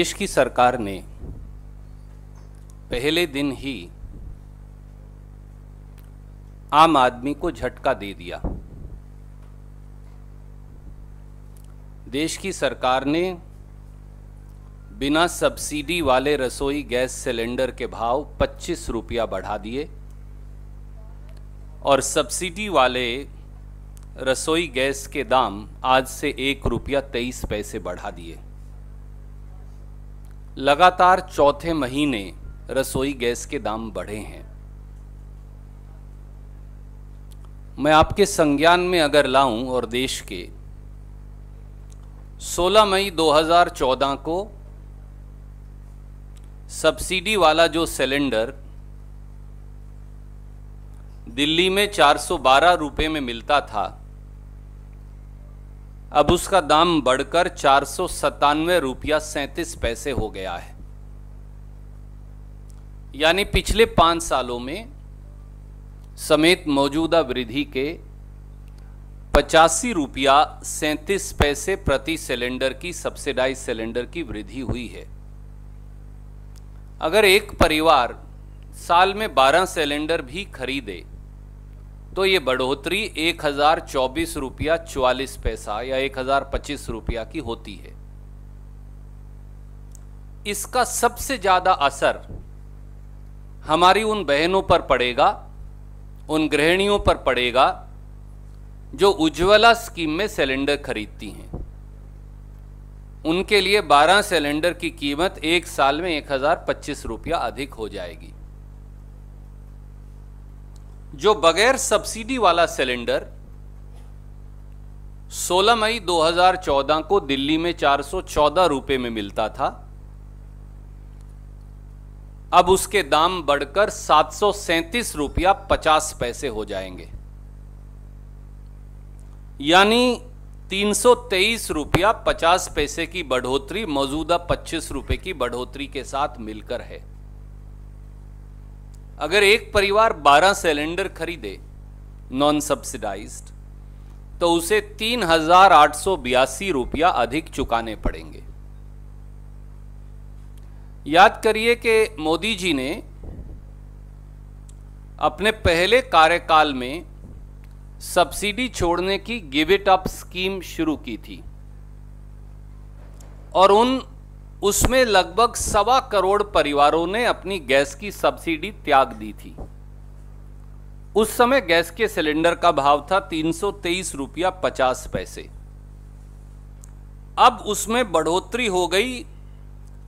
देश की सरकार ने पहले दिन ही आम आदमी को झटका दे दिया देश की सरकार ने बिना सब्सिडी वाले रसोई गैस सिलेंडर के भाव 25 रुपया बढ़ा दिए और सब्सिडी वाले रसोई गैस के दाम आज से एक रुपया तेईस पैसे बढ़ा दिए लगातार चौथे महीने रसोई गैस के दाम बढ़े हैं मैं आपके संज्ञान में अगर लाऊं और देश के 16 मई 2014 को सब्सिडी वाला जो सिलेंडर दिल्ली में 412 रुपए में मिलता था अब उसका दाम बढ़कर चार सौ सतानवे रुपया सैंतीस पैसे हो गया है यानी पिछले पांच सालों में समेत मौजूदा वृद्धि के पचासी रुपया सैंतीस पैसे प्रति सिलेंडर की सब्सिडाइज सिलेंडर की वृद्धि हुई है अगर एक परिवार साल में 12 सिलेंडर भी खरीदे तो ये बढ़ोतरी एक हजार चौबीस रुपया चौवालीस पैसा या एक हजार पच्चीस रुपया की होती है इसका सबसे ज्यादा असर हमारी उन बहनों पर पड़ेगा उन गृहिणियों पर पड़ेगा जो उज्ज्वला स्कीम में सिलेंडर खरीदती हैं उनके लिए 12 सिलेंडर की कीमत एक साल में एक हज़ार पच्चीस रुपया अधिक हो जाएगी जो बगैर सब्सिडी वाला सिलेंडर 16 मई 2014 को दिल्ली में 414 रुपए में मिलता था अब उसके दाम बढ़कर सात सौ सैंतीस रुपया पचास पैसे हो जाएंगे यानी तीन सौ तेईस रुपया पचास पैसे की बढ़ोतरी मौजूदा पच्चीस रुपए की बढ़ोतरी के साथ मिलकर है अगर एक परिवार 12 सिलेंडर खरीदे नॉन सब्सिडाइज्ड तो उसे तीन हजार आठ सौ बयासी रुपया अधिक चुकाने पड़ेंगे याद करिए कि मोदी जी ने अपने पहले कार्यकाल में सब्सिडी छोड़ने की गिव इट अप स्कीम शुरू की थी और उन उसमें लगभग सवा करोड़ परिवारों ने अपनी गैस की सब्सिडी त्याग दी थी उस समय गैस के सिलेंडर का भाव था तीन सौ तेईस रुपया पचास पैसे अब उसमें बढ़ोतरी हो गई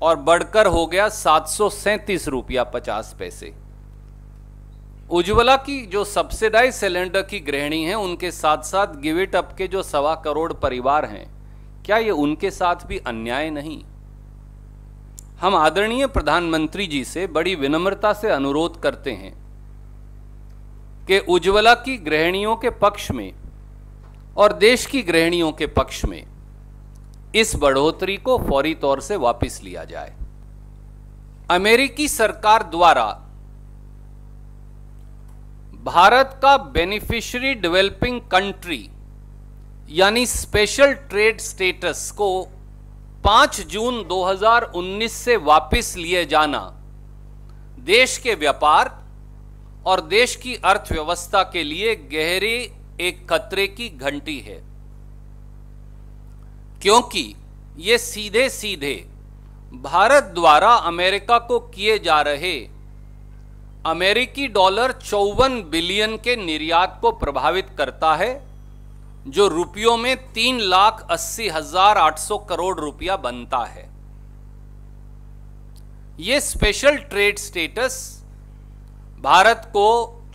और बढ़कर हो गया सात सौ सैंतीस रुपया पचास पैसे उज्ज्वला की जो सब्सिडाइज सिलेंडर की गृहिणी है उनके साथ साथ गिवेटअप अप के जो सवा करोड़ परिवार हैं क्या ये उनके साथ भी अन्याय नहीं हम आदरणीय प्रधानमंत्री जी से बड़ी विनम्रता से अनुरोध करते हैं कि उज्ज्वला की गृहिणियों के पक्ष में और देश की गृहिणियों के पक्ष में इस बढ़ोतरी को फौरी तौर से वापस लिया जाए अमेरिकी सरकार द्वारा भारत का बेनिफिशियरी डेवलपिंग कंट्री यानी स्पेशल ट्रेड स्टेटस को पांच जून 2019 से वापस लिए जाना देश के व्यापार और देश की अर्थव्यवस्था के लिए गहरी एक खतरे की घंटी है क्योंकि ये सीधे सीधे भारत द्वारा अमेरिका को किए जा रहे अमेरिकी डॉलर चौवन बिलियन के निर्यात को प्रभावित करता है जो रुपयों में तीन लाख अस्सी हजार आठ सौ करोड़ रुपया बनता है यह स्पेशल ट्रेड स्टेटस भारत को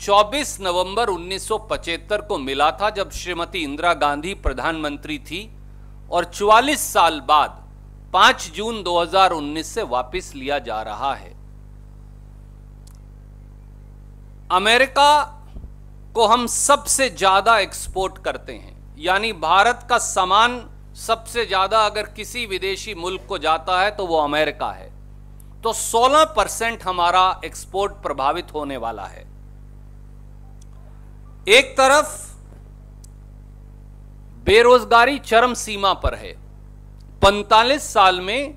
24 नवंबर 1975 को मिला था जब श्रीमती इंदिरा गांधी प्रधानमंत्री थी और 44 साल बाद 5 जून 2019 से वापस लिया जा रहा है अमेरिका को हम सबसे ज्यादा एक्सपोर्ट करते हैं यानी भारत का सामान सबसे ज़्यादा अगर किसी विदेशी मुल्क को जाता है तो वो अमेरिका है तो 16 परसेंट हमारा एक्सपोर्ट प्रभावित होने वाला है एक तरफ बेरोजगारी चरम सीमा पर है 45 साल में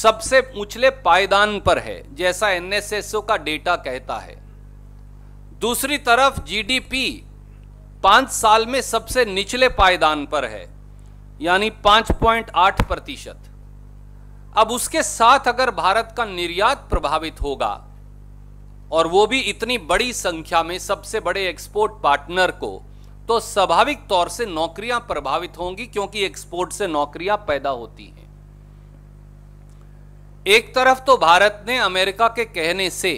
सबसे उछले पायदान पर है जैसा एनएसएसओ का डेटा कहता है दूसरी तरफ जीडीपी पांच साल में सबसे निचले पायदान पर है यानी 5.8 प्रतिशत अब उसके साथ अगर भारत का निर्यात प्रभावित होगा और वो भी इतनी बड़ी संख्या में सबसे बड़े एक्सपोर्ट पार्टनर को तो स्वाभाविक तौर से नौकरियां प्रभावित होंगी क्योंकि एक्सपोर्ट से नौकरियां पैदा होती हैं एक तरफ तो भारत ने अमेरिका के कहने से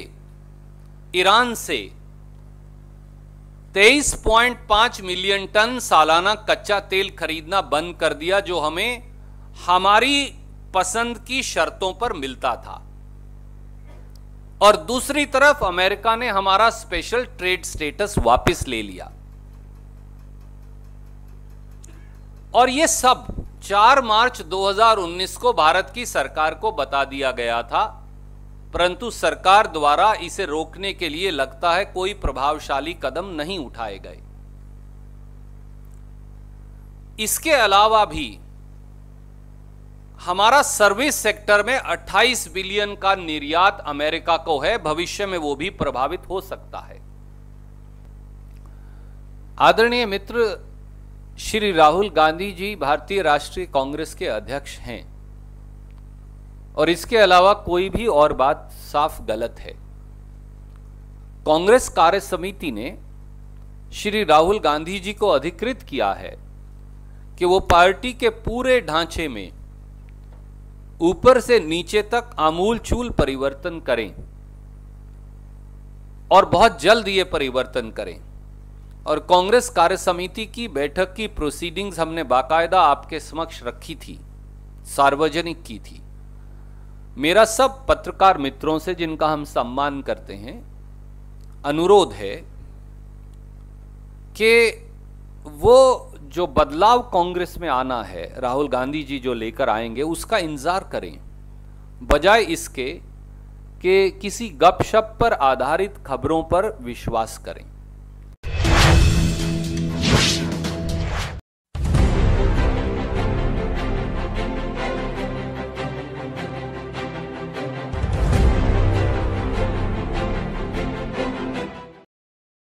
ईरान से 23.5 मिलियन टन सालाना कच्चा तेल खरीदना बंद कर दिया जो हमें हमारी पसंद की शर्तों पर मिलता था और दूसरी तरफ अमेरिका ने हमारा स्पेशल ट्रेड स्टेटस वापस ले लिया और ये सब 4 मार्च 2019 को भारत की सरकार को बता दिया गया था परंतु सरकार द्वारा इसे रोकने के लिए लगता है कोई प्रभावशाली कदम नहीं उठाए गए इसके अलावा भी हमारा सर्विस सेक्टर में 28 बिलियन का निर्यात अमेरिका को है भविष्य में वो भी प्रभावित हो सकता है आदरणीय मित्र श्री राहुल गांधी जी भारतीय राष्ट्रीय कांग्रेस के अध्यक्ष हैं और इसके अलावा कोई भी और बात साफ गलत है कांग्रेस कार्य समिति ने श्री राहुल गांधी जी को अधिकृत किया है कि वो पार्टी के पूरे ढांचे में ऊपर से नीचे तक आमूल चूल परिवर्तन करें और बहुत जल्द ये परिवर्तन करें और कांग्रेस कार्य समिति की बैठक की प्रोसीडिंग्स हमने बाकायदा आपके समक्ष रखी थी सार्वजनिक की थी मेरा सब पत्रकार मित्रों से जिनका हम सम्मान करते हैं अनुरोध है कि वो जो बदलाव कांग्रेस में आना है राहुल गांधी जी जो लेकर आएंगे उसका इंतज़ार करें बजाय इसके कि किसी गपशप पर आधारित खबरों पर विश्वास करें